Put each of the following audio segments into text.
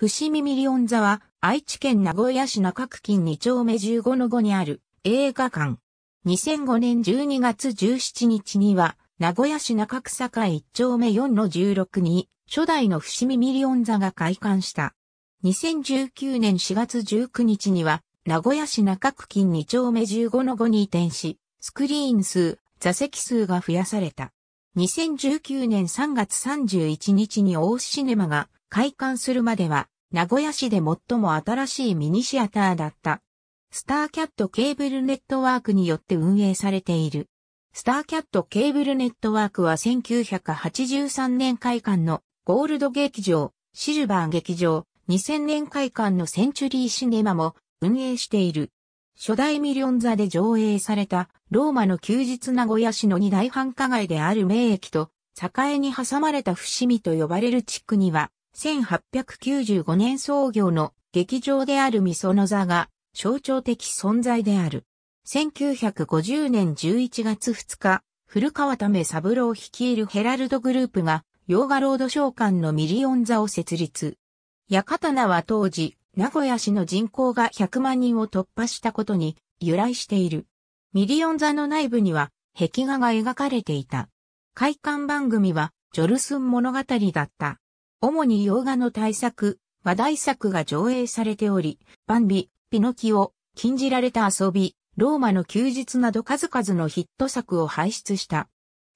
伏見ミリオン座は、愛知県名古屋市中区近2丁目15の5にある映画館。2005年12月17日には、名古屋市中区坂1丁目4の16に、初代の伏見ミリオン座が開館した。2019年4月19日には、名古屋市中区近2丁目15の5に移転し、スクリーン数、座席数が増やされた。2019年3月31日に大シネマが開館するまでは、名古屋市で最も新しいミニシアターだった。スターキャットケーブルネットワークによって運営されている。スターキャットケーブルネットワークは1983年開館のゴールド劇場、シルバー劇場、2000年開館のセンチュリーシネマも運営している。初代ミリオン座で上映されたローマの休日名古屋市の二大繁華街である名駅と、栄に挟まれた伏見と呼ばれる地区には、1895年創業の劇場であるミソノザが象徴的存在である。1950年11月2日、古川為三郎率いるヘラルドグループが洋画ロード商館のミリオン座を設立。タナは当時、名古屋市の人口が100万人を突破したことに由来している。ミリオン座の内部には壁画が描かれていた。開館番組はジョルスン物語だった。主に洋画の大作、話題作が上映されており、バンビ、ピノキオ、禁じられた遊び、ローマの休日など数々のヒット作を輩出した。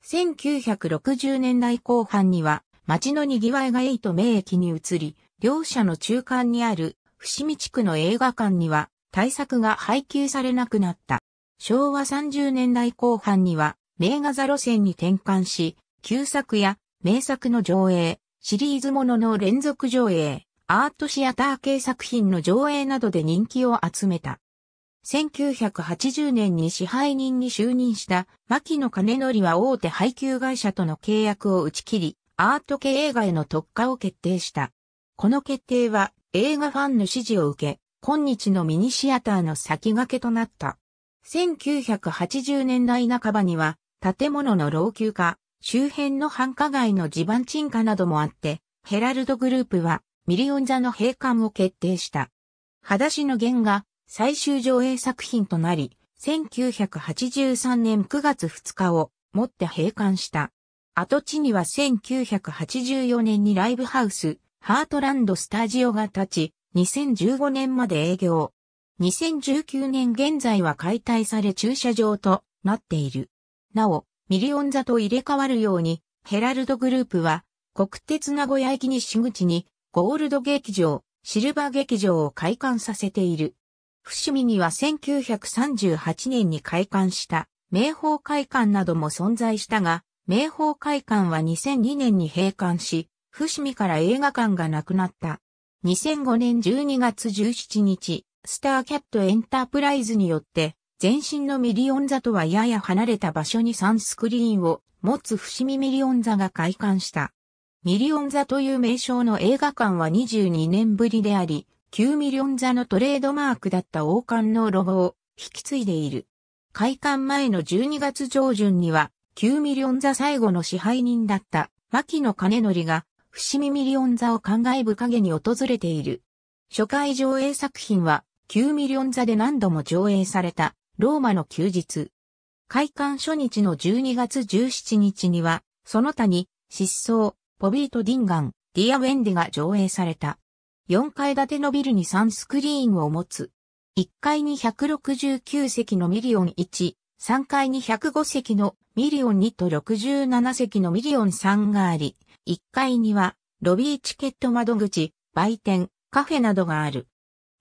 1960年代後半には、街の賑わいがエイト名駅に移り、両者の中間にある伏見地区の映画館には大作が配給されなくなった。昭和30年代後半には名画座路線に転換し、旧作や名作の上映、シリーズものの連続上映、アートシアター系作品の上映などで人気を集めた。1980年に支配人に就任した牧野金則は大手配給会社との契約を打ち切り、アート系映画への特化を決定した。この決定は映画ファンの支持を受け、今日のミニシアターの先駆けとなった。1980年代半ばには建物の老朽化、周辺の繁華街の地盤沈下などもあって、ヘラルドグループはミリオン座の閉館を決定した。裸足の弦が最終上映作品となり、1983年9月2日をもって閉館した。跡地には1984年にライブハウス、ハートランドスタジオが立ち、2015年まで営業。2019年現在は解体され駐車場となっている。なお、ミリオン座と入れ替わるように、ヘラルドグループは、国鉄名古屋駅西口に、ゴールド劇場、シルバー劇場を開館させている。伏見には1938年に開館した、名宝会館なども存在したが、名宝会館は2002年に閉館し、伏見から映画館がなくなった。2005年12月17日、スターキャットエンタープライズによって、全身のミリオン座とはやや離れた場所にサンスクリーンを持つ伏見ミリオン座が開館した。ミリオン座という名称の映画館は22年ぶりであり、9ミリオン座のトレードマークだった王冠のロゴを引き継いでいる。開館前の12月上旬には、9ミリオン座最後の支配人だった牧野兼則が、伏見ミリオン座を考え深げに訪れている。初回上映作品は、9ミリオン座で何度も上映された、ローマの休日。開館初日の12月17日には、その他に、失踪、ポビート・ディンガン、ディア・ウェンディが上映された。4階建てのビルに3スクリーンを持つ。1階に169席のミリオン1、3階に105席のミリオン2と67席のミリオン3があり、1階にはロビーチケット窓口、売店、カフェなどがある。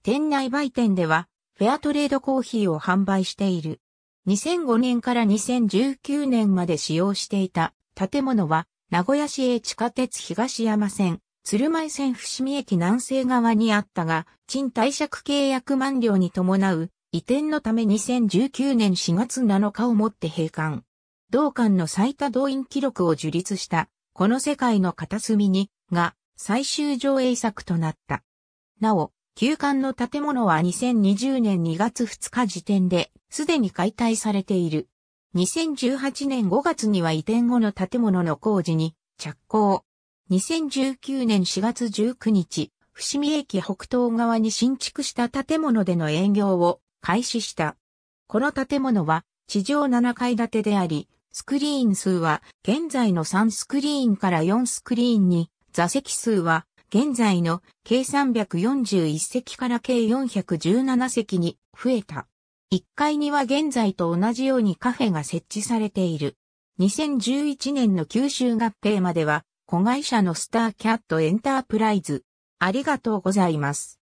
店内売店ではフェアトレードコーヒーを販売している。2005年から2019年まで使用していた建物は、名古屋市営地下鉄東山線、鶴舞線伏見駅南西側にあったが、賃貸借契約満了に伴う移転のため2019年4月7日をもって閉館。同館の最多動員記録を樹立した、この世界の片隅に、が最終上映作となった。なお、旧館の建物は2020年2月2日時点で、すでに解体されている。2018年5月には移転後の建物の工事に着工。2019年4月19日、伏見駅北東側に新築した建物での営業を開始した。この建物は地上7階建てであり、スクリーン数は現在の3スクリーンから4スクリーンに、座席数は現在の計341席から計417席に増えた。1階には現在と同じようにカフェが設置されている。2011年の九州合併までは、子会社のスターキャットエンタープライズ。ありがとうございます。